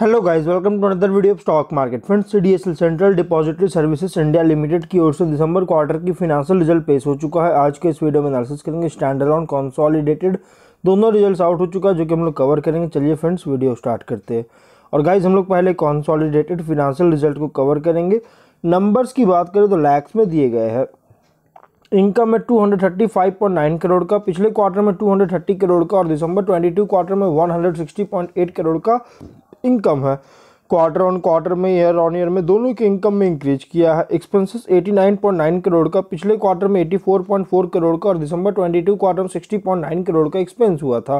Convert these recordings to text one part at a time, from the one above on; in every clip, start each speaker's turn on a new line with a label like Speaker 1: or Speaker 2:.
Speaker 1: hello guys welcome to another video of stock market friends CDSL central depository services India limited की ओर से दिसंबर quarter की financial result पेश हो चुका है आज के इस वीडियो में एनालिसिस करेंगे स्टैंड ऑन कॉन्सॉलिडेटेड दोनों रिजल्ट्स आउट हो चुका है जो कि हम लोग कवर करेंगे चलिए फ्रेंड्स वीडियो स्टार्ट करते हैं और गाइज हम लोग पहले कॉन्सॉलिडेटेड फिनेंशियल रिजल्ट को कवर करेंगे नंबर्स की बात करें तो लैक्स में दिए गए हैं इनकम है नाइन करोड़ का पिछले क्वार्टर में थर्टी करोड़ का और दिसंबर टू क्वार्टर में एट करोड़ का इनकम है क्वार्टर ऑन क्वार्टर में ईयर ऑन ईयर में दोनों के इनकम में इंक्रीज किया है एक्सपेंसेस 89.9 करोड़ का पिछले क्वार्टर में 84.4 करोड़ का और दिसंबर 22 क्वार्टर में 60.9 करोड़ का एक्सपेंस हुआ था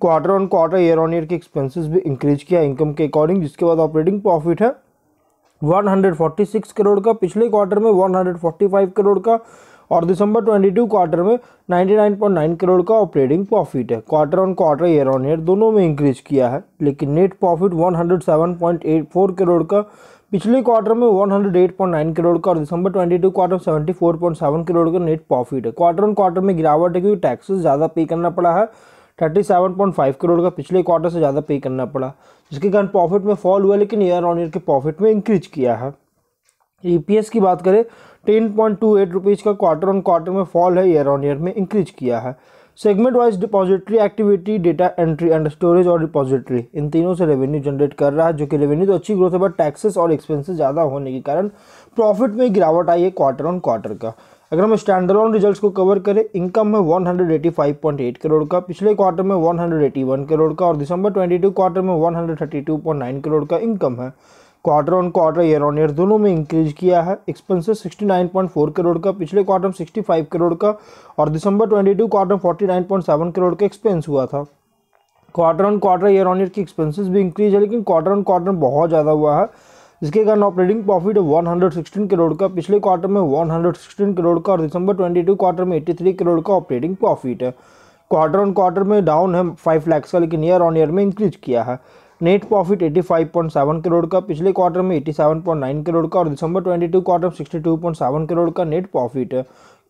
Speaker 1: quarter on quarter year on year के एक्सपेंसेस भी इंक्रीज किया इनकम के अकॉर्डिंग जिसके बाद ऑपरेटिंग प्रॉफिट है वन करोड़ का पिछले क्वार्टर में वन करोड़ का और दिसंबर 22 क्वार्टर में 99.9 करोड़ का ऑपरेटिंग प्रॉफिट है quarter on quarter year on year दोनों में इंक्रीज किया है लेकिन नेट प्रॉफिट 107.84 करोड़ का पिछले क्वार्टर में 108.9 करोड़ का और दिसंबर 22 क्वार्टर 74.7 करोड़ का नेट प्रॉफिट है क्वार्टर ऑन क्वार्टर में गिरावट है क्योंकि टैक्सेस ज़्यादा पे करना पड़ा है 37.5 करोड़ का पिछले क्वार्टर से ज़्यादा पे करना पड़ा जिसके कारण प्रॉफिट में फॉल हुआ लेकिन ईयर ऑन ईयर के प्रॉफिट में इंक्रीज किया है ईपीएस e की बात करें ten point two eight rupees का क्वार्टर ऑन क्वार्टर में फॉल है ईयर ऑन ईयर में इंक्रीज किया है segment wise depository activity data entry and storage और डिपॉजिटरी इन तीनों से रेवेन्यू जनरेट कर रहा है जो कि रेवेन्यू तो अच्छी ग्रोथ है बट टैक्सेस और एक्सपेंसेस ज़्यादा होने के कारण प्रॉफिट में गिरावट आई है क्वार्टर ऑन क्वार्टर का अगर हम स्टैंडर्ड रिजल्ट को कवर करें इनकम है 185.8 करोड़ का पिछले क्वार्टर में 181 करोड़ का और दिसंबर 22 क्वार्टर में 132.9 करोड़ का इनकम है quarter on quarter year on year दोनों में इंक्रीज किया है एक्सपेंसेस 69.4 करोड़ का पिछले क्वार्टर में 65 करोड़ का और दिसंबर 22 क्वार्टर में 49.7 करोड़ का एक्सपेंस हुआ था quarter on quarter year on year की एक्सपेंसेस भी इंक्रीज है लेकिन क्वार्टर ऑन क्वार्टर बहुत ज़्यादा हुआ है जिसके कारण ऑपरेटिंग प्रॉफिट सिक्सटीन करोड़ का पिछले क्वार्टर में सिक्सटीन करोड़ का और दिसंबर टू क्वार्टर में थ्री करोड़ का ऑपरेटिंग प्रॉफिट है क्वार्टर ऑन क्वार्टर में डाउन है फाइव लैक्स का लेकिन ईयर ऑन ईयर में इंक्रीज किया है नेट प्रॉफिट 85.7 करोड़ का पिछले क्वार्टर में 87.9 करोड़ का और दिसंबर 22 क्वार्टर में 62.7 करोड़ का net profit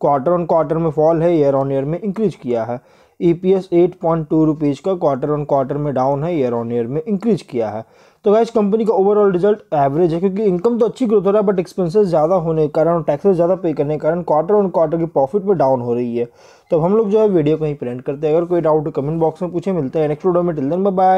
Speaker 1: quarter on quarter में फॉल है ईयर ऑन ईयर में इंक्रीज किया है E P S eight point two rupees का क्वार्टर ऑन क्वार्टर में डाउन है ईयर ऑन ईयर में इंक्रीज किया है तो गैस कंपनी का ओवरऑल रिजल्ट एवरेज है क्योंकि इनकम तो अच्छी ग्रोथ हो रहा है बट एक्सपेंसेस ज़्यादा होने के कारण टैक्सेस ज़्यादा पे करने के कारण क्वार्टर ऑन क्वार्टर की प्रॉफिट में डाउन हो रही है तो हम लोग जो है वीडियो कहीं प्रिंट करते हैं अगर कोई डाउट कमेंट बॉक्स में पूछे मिलते हैं नेक्स्ट वीडियो में टिल दिन बाय